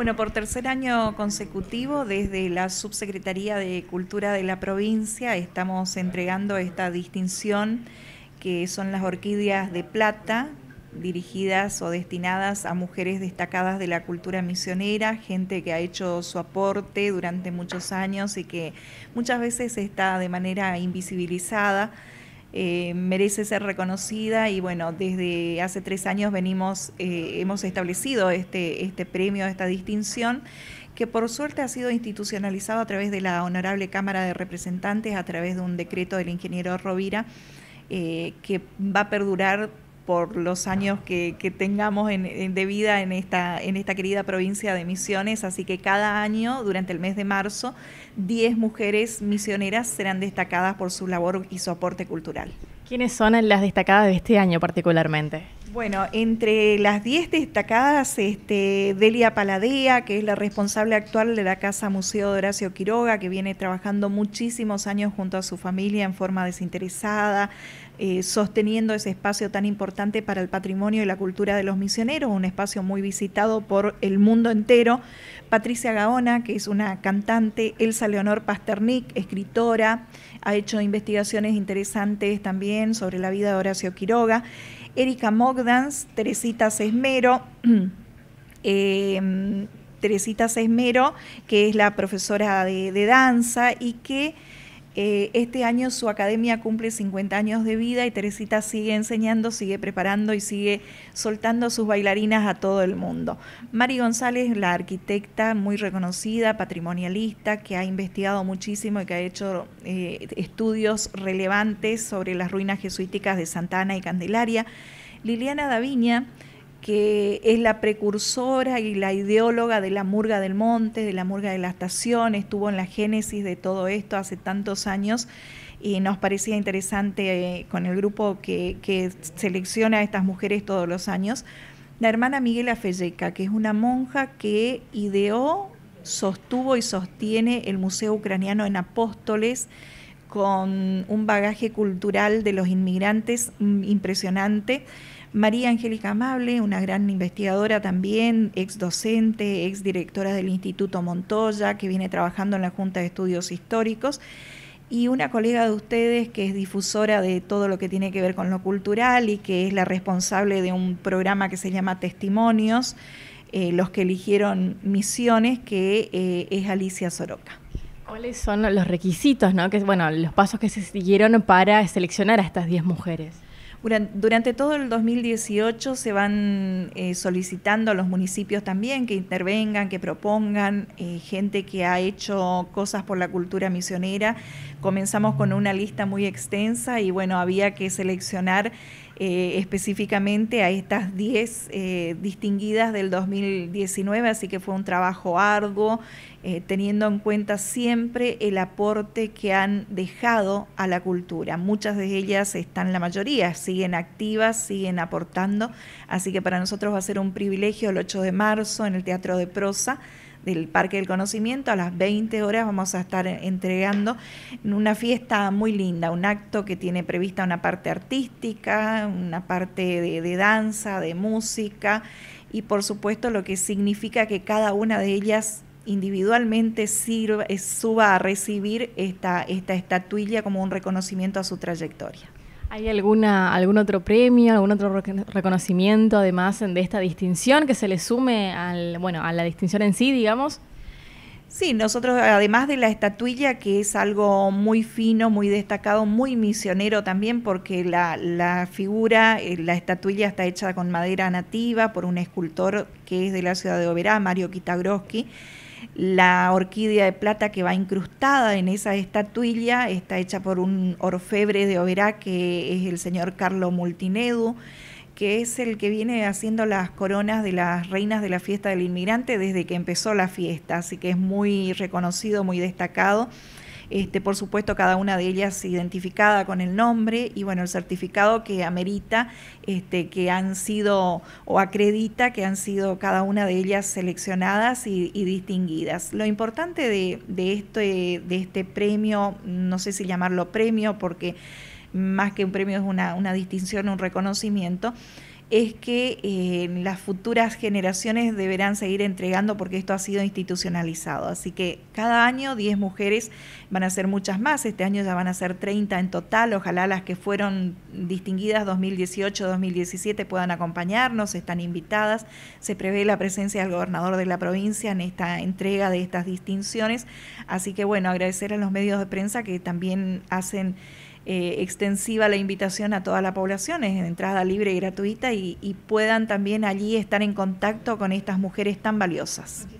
Bueno, por tercer año consecutivo, desde la Subsecretaría de Cultura de la provincia, estamos entregando esta distinción que son las orquídeas de plata, dirigidas o destinadas a mujeres destacadas de la cultura misionera, gente que ha hecho su aporte durante muchos años y que muchas veces está de manera invisibilizada. Eh, merece ser reconocida y bueno, desde hace tres años venimos, eh, hemos establecido este, este premio, esta distinción que por suerte ha sido institucionalizado a través de la Honorable Cámara de Representantes, a través de un decreto del ingeniero Rovira, eh, que va a perdurar por los años que, tengamos de vida en esta, en esta querida provincia de Misiones. Así que cada año, durante el mes de marzo, 10 mujeres misioneras serán destacadas por su labor y su aporte cultural. ¿Quiénes son las destacadas de este año particularmente? Bueno, entre las 10 destacadas, este, Delia Paladea, que es la responsable actual de la Casa Museo de Horacio Quiroga, que viene trabajando muchísimos años junto a su familia en forma desinteresada, eh, sosteniendo ese espacio tan importante para el patrimonio y la cultura de los misioneros, un espacio muy visitado por el mundo entero. Patricia Gaona, que es una cantante, Elsa Leonor Pasternik, escritora, ha hecho investigaciones interesantes también sobre la vida de Horacio Quiroga, Erika Mogdans, Teresita Sesmero, eh, Teresita Sesmero, que es la profesora de danza y que eh, este año su academia cumple 50 años de vida y Teresita sigue enseñando, sigue preparando y sigue soltando a sus bailarinas a todo el mundo. Mari González, la arquitecta muy reconocida, patrimonialista, que ha investigado muchísimo y que ha hecho eh, estudios relevantes sobre las ruinas jesuíticas de Santana y Candelaria. Liliana Daviña, que es la precursora y la ideóloga de la murga del monte, de la murga de la estación, estuvo en la génesis de todo esto hace tantos años y nos parecía interesante eh, con el grupo que, que, selecciona a estas mujeres todos los años, la hermana Miguela Felleca, que es una monja que ideó, sostuvo y sostiene el Museo Ucraniano en Apóstoles, con un bagaje cultural de los inmigrantes mm, impresionante. María Angélica Amable, una gran investigadora también, ex docente, ex directora del Instituto Montoya, que viene trabajando en la Junta de Estudios Históricos, y una colega de ustedes que es difusora de todo lo que tiene que ver con lo cultural y que es la responsable de un programa que se llama Testimonios, eh, los que eligieron misiones, que eh, es Alicia Soroca. ¿Cuáles son los requisitos, ¿no? que, bueno, los pasos que se siguieron para seleccionar a estas 10 mujeres? Durante todo el 2018 se van eh, solicitando a los municipios también que intervengan, que propongan eh, gente que ha hecho cosas por la cultura misionera. Comenzamos con una lista muy extensa y bueno, había que seleccionar eh, específicamente a estas 10 eh, distinguidas del 2019, así que fue un trabajo arduo, eh, teniendo en cuenta siempre el aporte que han dejado a la cultura. Muchas de ellas están, la mayoría, siguen activas, siguen aportando, así que para nosotros va a ser un privilegio el 8 de marzo en el Teatro de Prosa del Parque del Conocimiento. A las 20 horas vamos a estar entregando una fiesta muy linda, un acto que tiene prevista una parte artística, una parte de, danza, de música y por supuesto lo que significa que cada una de ellas individualmente suba a recibir esta estatuilla como un reconocimiento a su trayectoria. ¿Hay alguna, algún otro premio, algún otro reconocimiento, además de esta distinción, que se le sume al, bueno, a la distinción en sí, digamos? Sí, nosotros además de la estatuilla, que es algo muy fino, muy destacado, muy misionero también, porque la, figura, eh, la estatuilla está hecha con madera nativa por un escultor que es de la ciudad de Oberá, Mario Kitagroski la orquídea de plata que va incrustada en esa estatuilla está hecha por un orfebre de Oberá que es el señor Carlo Multinedu que es el que viene haciendo las coronas de las reinas de la fiesta del inmigrante desde que empezó la fiesta, así que es muy reconocido, muy destacado este, por supuesto cada una de ellas identificada con el nombre y bueno, el certificado que amerita este, que han sido o acredita que han sido cada una de ellas seleccionadas y, distinguidas. Lo importante de, este, de este premio, no sé si llamarlo premio porque más que un premio es una distinción, un reconocimiento, es que eh, las futuras generaciones deberán seguir entregando porque esto ha sido institucionalizado. Así que cada año 10 mujeres van a ser muchas más, este año ya van a ser 30 en total, ojalá las que fueron distinguidas 2018-2017 puedan acompañarnos, están invitadas, se prevé la presencia del gobernador de la provincia en esta entrega de estas distinciones, así que bueno, agradecer a los medios de prensa que también hacen... Eh, extensiva la invitación a toda la población, es entrada libre y gratuita y, y puedan también allí estar en contacto con estas mujeres tan valiosas.